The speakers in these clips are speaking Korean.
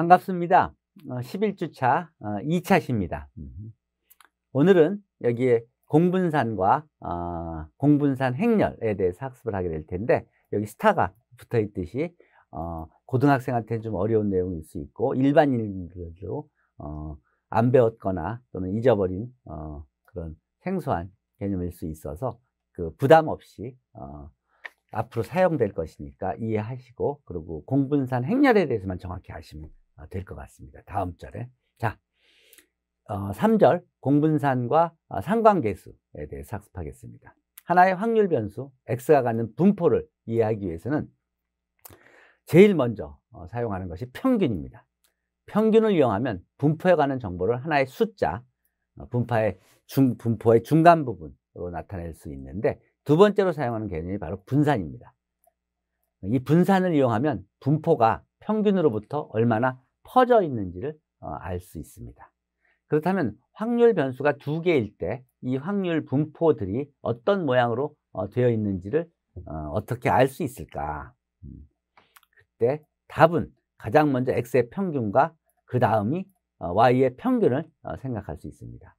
반갑습니다. 11주차 어, 2차십니다 어, 음. 오늘은 여기에 공분산과 어, 공분산 행렬에 대해서 학습을 하게 될 텐데 여기 스타가 붙어 있듯이 고등학생한테는 좀 어려운 내용일 수 있고 일반인들도 안 배웠거나 또는 잊어버린 그런 생소한 개념일 수 있어서 그 부담 없이 앞으로 사용될 것이니까 이해하시고 그리고 공분산 행렬에 대해서만 정확히 아시면 아, 될것 같습니다. 다음 절에. 자, 어, 3절 공분산과 어, 상관계수에 대해 학습하겠습니다. 하나의 확률 변수 x가 갖는 분포를 이해하기 위해서는 제일 먼저 어, 사용하는 것이 평균입니다. 평균을 이용하면 분포에 관한 정보를 하나의 숫자, 어, 분파의 중, 분포의 중간 부분으로 나타낼 수 있는데 두 번째로 사용하는 개념이 바로 분산입니다. 이 분산을 이용하면 분포가 평균으로부터 얼마나 퍼져 있는지를 어, 알수 있습니다. 그렇다면 확률 변수가 두 개일 때 이 확률 분포들이 어떤 모양으로 어, 되어 있는지를 어, 어떻게 알 수 있을까? 음, 그때 답은 가장 먼저 x의 평균과 그 다음이 y의 평균을 생각할 수 있습니다.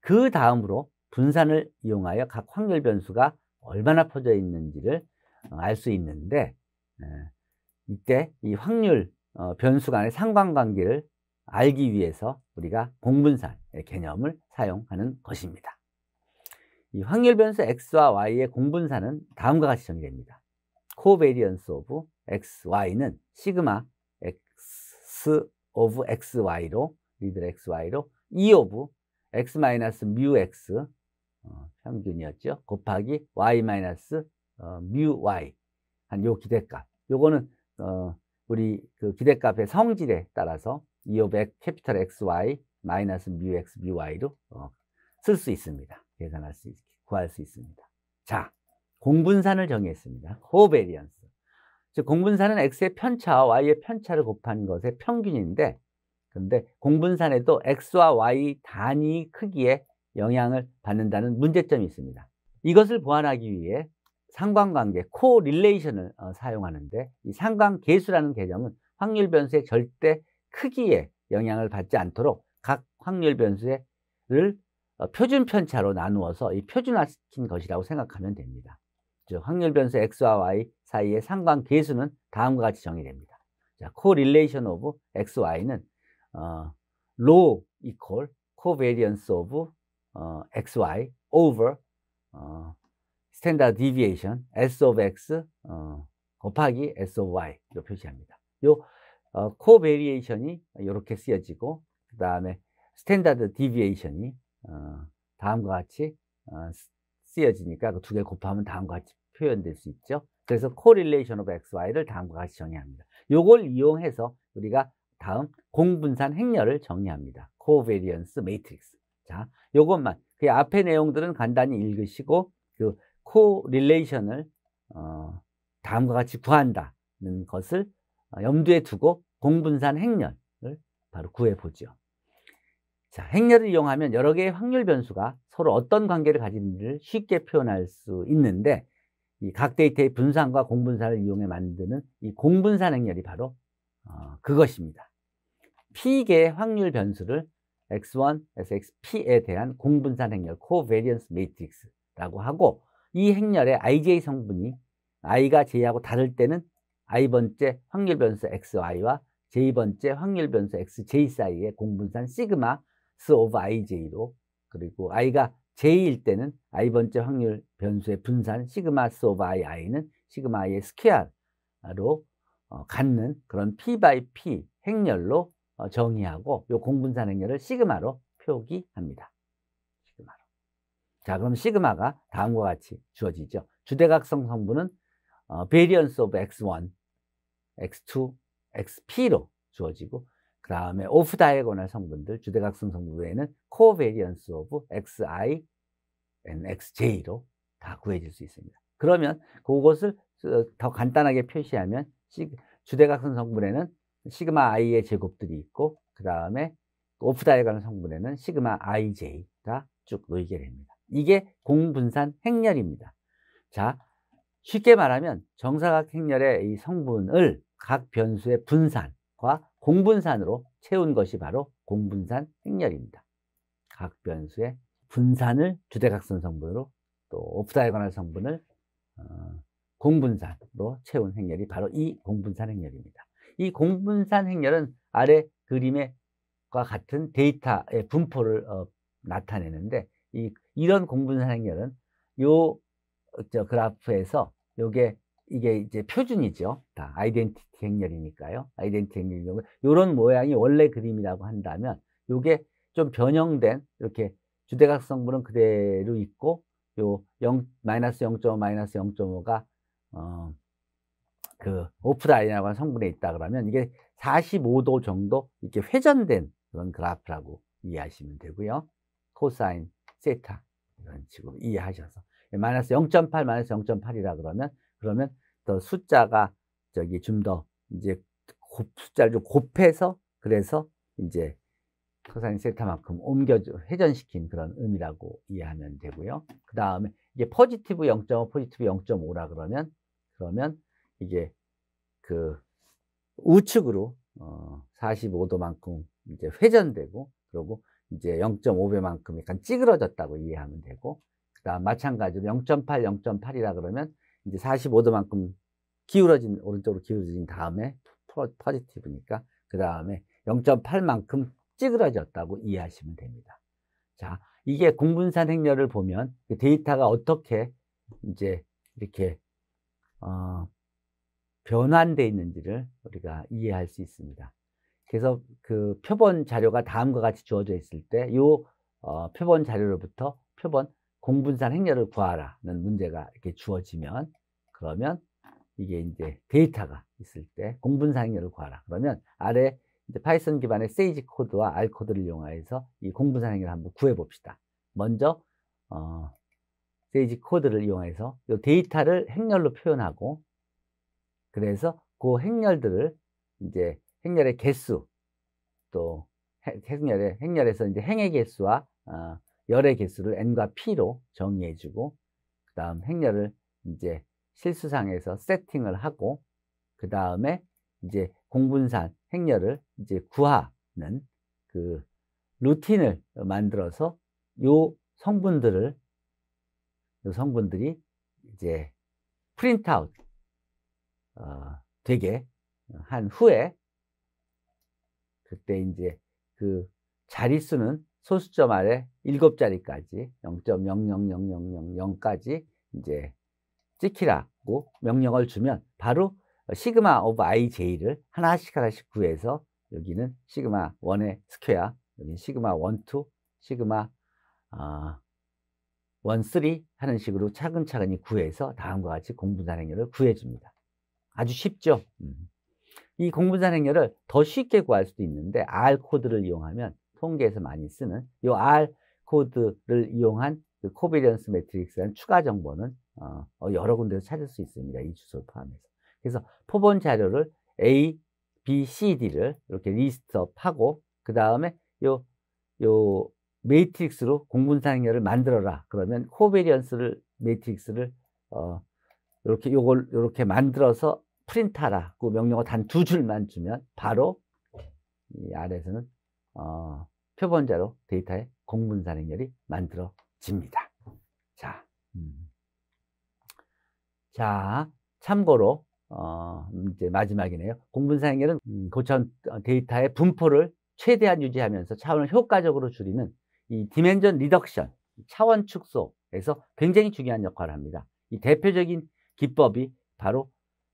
그 다음으로 분산을 이용하여 각 확률 변수가 얼마나 퍼져 있는지를 알 수 있는데 이때 이 확률 어, 변수 간의 상관관계를 알기 위해서 우리가 공분산의 개념을 사용하는 것입니다. 이 확률 변수 x와 y의 공분산은 다음과 같이 정의됩니다. covariance of x, y는 시그마 x of x, y로 리들 x, y로 e of x 마이너스 뮤 x 어, 평균이었죠. 곱하기 y 마이너스 어, 뮤 y 한 요 기대값. 요거는 어, 우리 그 기대값의 성질에 따라서 이옵의 캐피탈 XY 마이너스 뮤 X 뮤Y로 어, 쓸 수 있습니다. 계산할 수, 있, 구할 수 있습니다. 자, 공분산을 정의했습니다. 코베리언스. 즉, 공분산은 X의 편차와 Y의 편차를 곱한 것의 평균인데, 그런데 공분산에도 X와 Y 단위 크기에 영향을 받는다는 문제점이 있습니다. 이것을 보완하기 위해 상관관계, 코릴레이션을 어, 사용하는데 이 상관계수라는 개념은 확률 변수의 절대 크기에 영향을 받지 않도록 각 확률 변수를 어, 표준 편차로 나누어서 이 표준화시킨 것이라고 생각하면 됩니다. 즉 확률 변수 x와 y 사이의 상관계수는 다음과 같이 정의됩니다. 자, c o r r e l a x, y는 어, low equal c 어, x, y over 어, 스탠다 n d a r d d S of X 어, 곱하기 S of Y 로 표시합니다. 요 어, 코베리에이션이 이렇게 쓰여지고 그 다음에 스탠다드 디비에이션이 어, 다음과 같이 어, 쓰여지니까 그 두 개 곱하면 다음과 같이 표현될 수 있죠. 그래서 코릴레이션 오브 XY를 다음과 같이 정의합니다. 요걸 이용해서 우리가 다음 공분산 행렬을 정의합니다. 코베리언스 매트릭스. 자, 요것만 그 앞에 내용들은 간단히 읽으시고 그 코릴레이션을 어, 다음과 같이 구한다는 것을 어, 염두에 두고 공분산 행렬을 바로 구해보죠. 자, 행렬을 이용하면 여러 개의 확률 변수가 서로 어떤 관계를 가지지를 쉽게 표현할 수 있는데 이 각 데이터의 분산과 공분산을 이용해 만드는 이 공분산 행렬이 바로 어, 그것입니다. P개의 확률 변수를 x1, x, xp에 대한 공분산 행렬, covariance matrix라고 하고 이 행렬에 IJ 성분이 I가 J하고 다를 때는 I번째 확률 변수 XY와 J번째 확률 변수 XJ 사이의 공분산 시그마 S 오브 IJ로 그리고 I가 J일 때는 I번째 확률 변수의 분산 시그마 S 오브 II는 시그마 의 스퀘어로 어, 갖는 그런 P 바이 P 행렬로 어, 정의하고 요 공분산 행렬을 시그마로 표기합니다. 자, 그럼 시그마가 다음과 같이 주어지죠. 주대각성 성분은 어, variance of x1, x2, xp로 주어지고 그 다음에 오프 다이에고널 성분들, 주대각성 성분 외에는 covariance of xi and xj로 다 구해질 수 있습니다. 그러면 그것을 어, 더 간단하게 표시하면 주대각성 성분에는 시그마 i의 제곱들이 있고 그 다음에 오프 다이에고널 성분에는 시그마 ij가 쭉 놓이게 됩니다. 이게 공분산 행렬입니다. 자, 쉽게 말하면 정사각 행렬의 이 성분을 각 변수의 분산과 공분산으로 채운 것이 바로 공분산 행렬입니다. 각 변수의 분산을 주대각선 성분으로 또 오프다이거널 성분을 어, 공분산으로 채운 행렬이 바로 이 공분산 행렬입니다. 이 공분산 행렬은 아래 그림과 같은 데이터의 분포를 어, 나타내는데 이, 이런 공분산 행렬은 요저 그래프에서 요게 이게 이제 표준이죠. 다 아이덴티티 행렬이니까요. 아이덴티티 행렬 이 요런 모양이 원래 그림이라고 한다면 요게 좀 변형된 이렇게 주대각 성분은 그대로 있고 요 0, 마이너스 0.5, 마이너스 0.5가 어, 그 오프라인이라고 하는 성분에 있다 그러면 이게 45도 정도 이렇게 회전된 그런 그래프라고 이해하시면 되고요. 코사인 세타 이런 식으로 이해하셔서 마이너스 0.8 마이너스 0.8이라 그러면 그러면 더 숫자가 저기 좀 더 이제 곱, 숫자를 좀 곱해서 그래서 이제 코사인 세타만큼 옮겨 회전시킨 그런 의미라고 이해하면 되고요. 그 다음에 이게 포지티브 0.5, 포지티브 0.5라 그러면 그러면 이게 그 우측으로 어 45도만큼 이제 회전되고 그러고 이제 0.5배만큼 약간 찌그러졌다고 이해하면 되고 그다음 마찬가지로 0.8, 0.8이라 그러면 이제 45도만큼 기울어진 오른쪽으로 기울어진 다음에 포지티브니까그 다음에 0.8만큼 찌그러졌다고 이해하시면 됩니다. 자, 이게 공분산 행렬을 보면 데이터가 어떻게 이제 이렇게 어, 변환돼 있는지를 우리가 이해할 수 있습니다. 그래서 그 표본 자료가 다음과 같이 주어져 있을 때이 어, 표본 자료로부터 표본 공분산 행렬을 구하라는 문제가 이렇게 주어지면 그러면 이게 이제 데이터가 있을 때 공분산 행렬을 구하라. 그러면 아래 이제 파이썬 기반의 세이지 코드와 R 코드를 이용해서 이 공분산 행렬을 한번 구해 봅시다. 먼저 어, 세이지 코드를 이용해서 이 데이터를 행렬로 표현하고 그래서 그 행렬들을 이제 행렬의 개수 또 행렬의 행렬에서 이제 행의 개수와 어, 열의 개수를 n과 p로 정의해주고 그다음 행렬을 이제 실수상에서 세팅을 하고 그 다음에 이제 공분산 행렬을 이제 구하는 그 루틴을 만들어서 요 성분들을 요 성분들이 이제 프린트아웃 어, 되게 한 후에 그때 이제 그 자릿수는 소수점 아래 일곱 자리까지 0.00000까지 이제 찍히라고 명령을 주면 바로 시그마 오브 ij를 하나씩 하나씩 구해서 여기는 시그마 원의 스퀘어, 여기 는 시그마 원 투, 시그마 아, 원 쓰리 하는 식으로 차근차근히 구해서 다음과 같이 공분산 행렬을 구해줍니다. 아주 쉽죠? 음. 이 공분산 행렬을 더 쉽게 구할 수도 있는데 R 코드를 이용하면 통계에서 많이 쓰는 이 R 코드를 이용한 그 코베리언스 매트릭스라는 추가 정보는 어, 어, 여러 군데서 찾을 수 있습니다. 이 주소를 포함해서. 그래서 포본 자료를 A, B, C, D를 이렇게 리스트업하고 그 다음에 요, 요 매트릭스로 공분산 행렬을 만들어라. 그러면 코베리언스를 매트릭스를 어, 이렇게 요걸 이렇게 만들어서 프린트하라고 그 명령어 단 두 줄만 주면 바로 이 아래에서는 어, 표본자로 데이터의 공분산 행렬이 만들어집니다. 자, 음. 자 참고로 어, 이제 마지막이네요. 공분산 행렬은 음, 고천 데이터의 분포를 최대한 유지하면서 차원을 효과적으로 줄이는 이 디멘전 리덕션, 차원 축소에서 굉장히 중요한 역할을 합니다. 이 대표적인 기법이 바로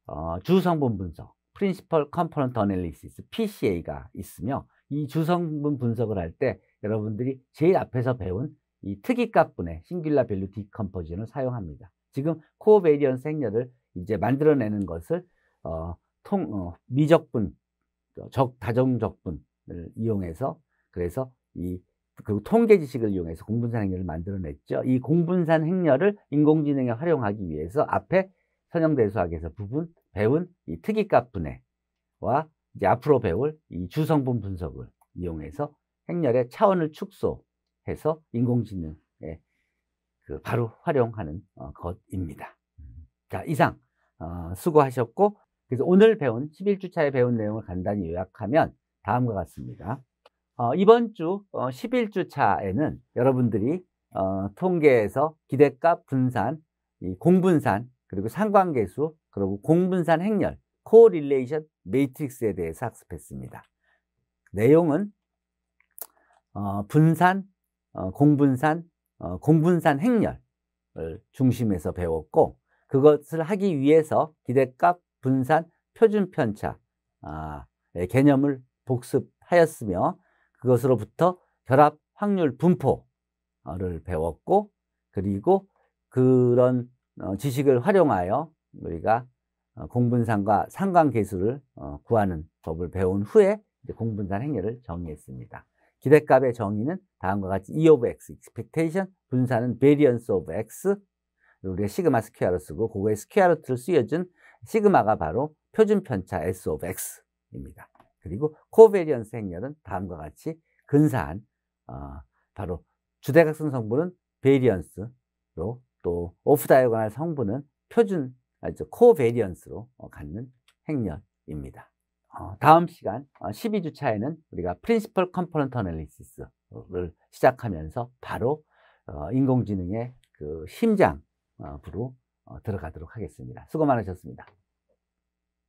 어, 주성분 분석, Principal Component Analysis, PCA가 있으며 이 주성분 분석을 할 때 여러분들이 제일 앞에서 배운 이 특이값분의 싱귤라 밸류 디컴포지션을 사용합니다. 지금 코어 베리언생 행렬을 이제 만들어내는 것을 어, 통, 어, 미적분, 어, 적, 다정적분을 이용해서 그래서 이 그리고 통계 지식을 이용해서 공분산 행렬을 만들어냈죠. 이 공분산 행렬을 인공지능에 활용하기 위해서 앞에 선형대수학에서 부분 배운 이 특이값 분해와 이제 앞으로 배울 이 주성분 분석을 이용해서 행렬의 차원을 축소해서 인공지능에 그 바로 활용하는 어, 것입니다. 자, 이상 어, 수고하셨고 그래서 오늘 배운 11주차에 배운 내용을 간단히 요약하면 다음과 같습니다. 어, 이번 주 어, 11주차에는 여러분들이 어, 통계에서 기대값 분산, 이 공분산 그리고 상관계수, 그리고 공분산 행렬, 코릴레이션 매트릭스에 대해서 학습했습니다. 내용은 어, 분산, 어, 공분산, 어, 공분산 행렬을 중심에서 배웠고 그것을 하기 위해서 기대값, 분산, 표준편차 아, 개념을 복습하였으며 그것으로부터 결합 확률 분포를 배웠고 그리고 그런 어, 지식을 활용하여 우리가 어, 공분산과 상관계수를 어, 구하는 법을 배운 후에 공분산 행렬을 정의했습니다. 기대값의 정의는 다음과 같이 E of X, expectation, 분산은 variance of X, 우리가 시그마 스퀘어를 쓰고 그거에 스퀘어 루트를 쓰여준 시그마가 바로 표준 편차 S of X입니다. 그리고 코베리언스 행렬은 다음과 같이 근사한 어, 바로 주대각선 성분은 베리언스로 또 오프 다이어거널 성분은 표준 아주 코베리언스로 어, 갖는 행렬입니다. 어, 다음 시간 12주차에는 어, 우리가 프린시펄 컴포넌트 어널리시스를 시작하면서 바로 인공지능의 그 심장부로 들어가도록 하겠습니다. 수고 많으셨습니다.